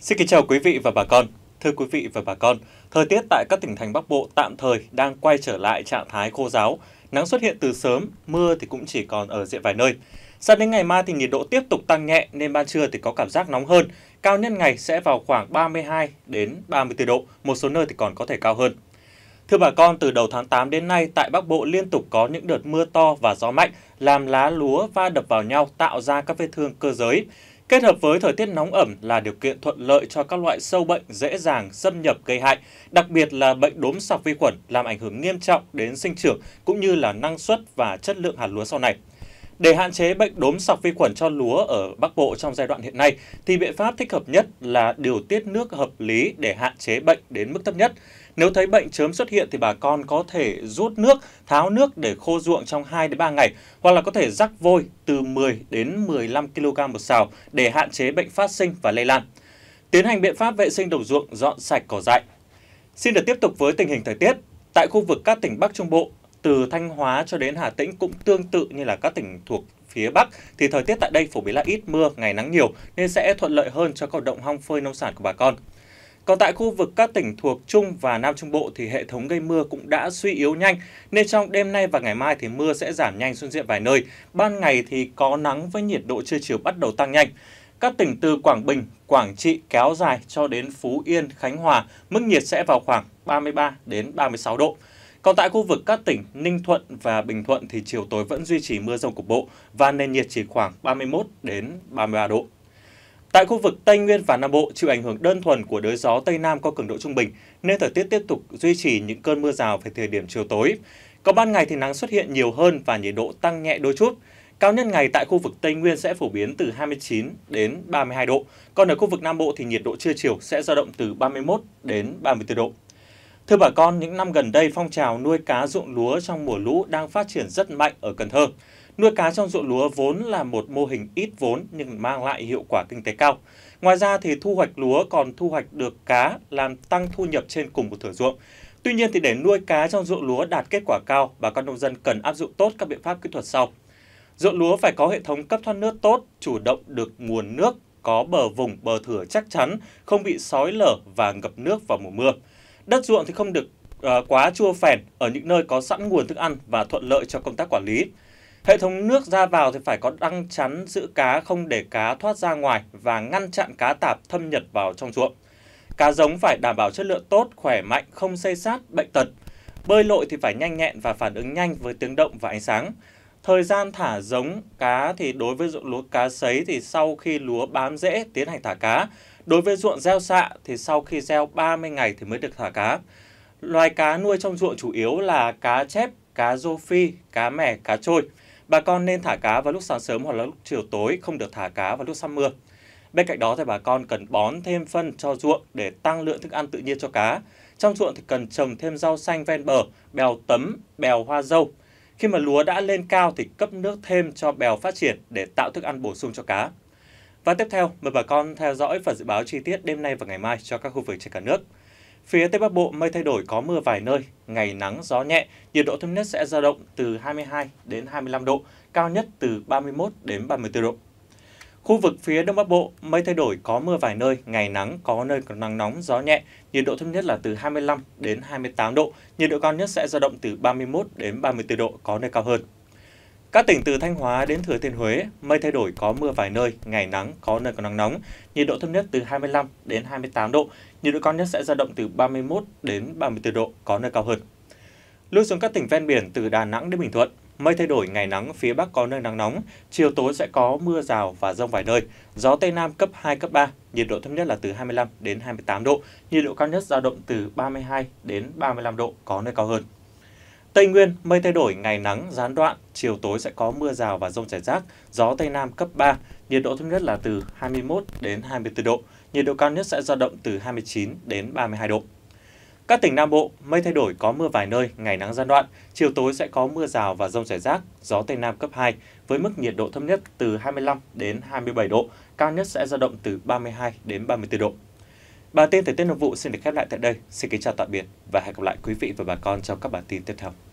Xin kính chào quý vị và bà con. Thưa quý vị và bà con, thời tiết tại các tỉnh thành Bắc Bộ tạm thời đang quay trở lại trạng thái khô giáo, nắng xuất hiện từ sớm, mưa thì cũng chỉ còn ở diện vài nơi. Sang đến ngày mai thì nhiệt độ tiếp tục tăng nhẹ nên ban trưa thì có cảm giác nóng hơn, cao nhất ngày sẽ vào khoảng 32 đến 34 độ, một số nơi thì còn có thể cao hơn. Thưa bà con, từ đầu tháng 8 đến nay tại Bắc Bộ liên tục có những đợt mưa to và gió mạnh làm lá lúa va đập vào nhau tạo ra các vết thương cơ giới kết hợp với thời tiết nóng ẩm là điều kiện thuận lợi cho các loại sâu bệnh dễ dàng xâm nhập gây hại, đặc biệt là bệnh đốm sọc vi khuẩn làm ảnh hưởng nghiêm trọng đến sinh trưởng cũng như là năng suất và chất lượng hạt lúa sau này. Để hạn chế bệnh đốm sọc vi khuẩn cho lúa ở Bắc Bộ trong giai đoạn hiện nay, thì biện pháp thích hợp nhất là điều tiết nước hợp lý để hạn chế bệnh đến mức thấp nhất. Nếu thấy bệnh chớm xuất hiện thì bà con có thể rút nước, tháo nước để khô ruộng trong 2 đến 3 ngày hoặc là có thể rắc vôi từ 10 đến 15 kg một xào để hạn chế bệnh phát sinh và lây lan. Tiến hành biện pháp vệ sinh đồng ruộng, dọn sạch cỏ dại. Xin được tiếp tục với tình hình thời tiết. Tại khu vực các tỉnh Bắc Trung Bộ, từ Thanh Hóa cho đến Hà Tĩnh cũng tương tự như là các tỉnh thuộc phía Bắc thì thời tiết tại đây phổ biến là ít mưa, ngày nắng nhiều nên sẽ thuận lợi hơn cho các hoạt động hong phơi nông sản của bà con. Còn tại khu vực các tỉnh thuộc Trung và Nam Trung Bộ thì hệ thống gây mưa cũng đã suy yếu nhanh, nên trong đêm nay và ngày mai thì mưa sẽ giảm nhanh xuống diện vài nơi. Ban ngày thì có nắng với nhiệt độ trưa chiều bắt đầu tăng nhanh. Các tỉnh từ Quảng Bình, Quảng Trị kéo dài cho đến Phú Yên, Khánh Hòa, mức nhiệt sẽ vào khoảng 33 đến 36 độ. Còn tại khu vực các tỉnh Ninh Thuận và Bình Thuận thì chiều tối vẫn duy trì mưa rông cục bộ và nền nhiệt chỉ khoảng 31 đến 33 độ. Tại khu vực Tây Nguyên và Nam Bộ chịu ảnh hưởng đơn thuần của đới gió Tây Nam có cường độ trung bình nên thời tiết tiếp tục duy trì những cơn mưa rào về thời điểm chiều tối. có ban ngày thì nắng xuất hiện nhiều hơn và nhiệt độ tăng nhẹ đôi chút. Cao nhất ngày tại khu vực Tây Nguyên sẽ phổ biến từ 29 đến 32 độ, còn ở khu vực Nam Bộ thì nhiệt độ trưa chiều sẽ dao động từ 31 đến 34 độ. Thưa bà con, những năm gần đây phong trào nuôi cá ruộng lúa trong mùa lũ đang phát triển rất mạnh ở Cần Thơ. Nuôi cá trong ruộng lúa vốn là một mô hình ít vốn nhưng mang lại hiệu quả kinh tế cao. Ngoài ra thì thu hoạch lúa còn thu hoạch được cá làm tăng thu nhập trên cùng một thửa ruộng. Tuy nhiên thì để nuôi cá trong ruộng lúa đạt kết quả cao, bà con nông dân cần áp dụng tốt các biện pháp kỹ thuật sau. Ruộng lúa phải có hệ thống cấp thoát nước tốt, chủ động được nguồn nước, có bờ vùng bờ thửa chắc chắn, không bị sói lở và ngập nước vào mùa mưa. Đất ruộng thì không được uh, quá chua phèn ở những nơi có sẵn nguồn thức ăn và thuận lợi cho công tác quản lý. Hệ thống nước ra vào thì phải có đăng chắn giữ cá không để cá thoát ra ngoài và ngăn chặn cá tạp thâm nhập vào trong ruộng. Cá giống phải đảm bảo chất lượng tốt, khỏe mạnh, không xây sát, bệnh tật. Bơi lội thì phải nhanh nhẹn và phản ứng nhanh với tiếng động và ánh sáng. Thời gian thả giống cá thì đối với ruộng lúa cá sấy thì sau khi lúa bám rễ tiến hành thả cá Đối với ruộng gieo xạ thì sau khi gieo 30 ngày thì mới được thả cá. Loài cá nuôi trong ruộng chủ yếu là cá chép, cá rô phi, cá mè, cá trôi. Bà con nên thả cá vào lúc sáng sớm hoặc là lúc chiều tối, không được thả cá vào lúc sắp mưa. Bên cạnh đó thì bà con cần bón thêm phân cho ruộng để tăng lượng thức ăn tự nhiên cho cá. Trong ruộng thì cần trồng thêm rau xanh ven bờ, bèo tấm, bèo hoa dâu. Khi mà lúa đã lên cao thì cấp nước thêm cho bèo phát triển để tạo thức ăn bổ sung cho cá. Và tiếp theo, mời bà con theo dõi phần dự báo chi tiết đêm nay và ngày mai cho các khu vực trên cả nước. Phía Tây Bắc Bộ mây thay đổi có mưa vài nơi, ngày nắng gió nhẹ, nhiệt độ thấp nhất sẽ dao động từ 22 đến 25 độ, cao nhất từ 31 đến 34 độ. Khu vực phía Đông Bắc Bộ mây thay đổi có mưa vài nơi, ngày nắng có nơi có nắng nóng gió nhẹ, nhiệt độ thấp nhất là từ 25 đến 28 độ, nhiệt độ cao nhất sẽ dao động từ 31 đến 34 độ có nơi cao hơn. Các tỉnh từ Thanh Hóa đến Thừa Thiên Huế, mây thay đổi có mưa vài nơi, ngày nắng, có nơi có nắng nóng, nhiệt độ thấp nhất từ 25 đến 28 độ, nhiệt độ cao nhất sẽ dao động từ 31 đến 34 độ, có nơi cao hơn. Lưu xuống các tỉnh ven biển từ Đà Nẵng đến Bình Thuận, mây thay đổi ngày nắng, phía Bắc có nơi nắng nóng, chiều tối sẽ có mưa rào và rông vài nơi, gió Tây Nam cấp 2, cấp 3, nhiệt độ thấp nhất là từ 25 đến 28 độ, nhiệt độ cao nhất dao động từ 32 đến 35 độ, có nơi cao hơn. Tây Nguyên, mây thay đổi, ngày nắng, gián đoạn, chiều tối sẽ có mưa rào và rông rải rác, gió Tây Nam cấp 3, nhiệt độ thấp nhất là từ 21 đến 24 độ, nhiệt độ cao nhất sẽ dao động từ 29 đến 32 độ. Các tỉnh Nam Bộ, mây thay đổi có mưa vài nơi, ngày nắng gián đoạn, chiều tối sẽ có mưa rào và rông rải rác, gió Tây Nam cấp 2, với mức nhiệt độ thấp nhất từ 25 đến 27 độ, cao nhất sẽ dao động từ 32 đến 34 độ. Bản tin thời tiết nội vụ xin được khép lại tại đây. Xin kính chào tạm biệt và hẹn gặp lại quý vị và bà con trong các bản tin tiếp theo.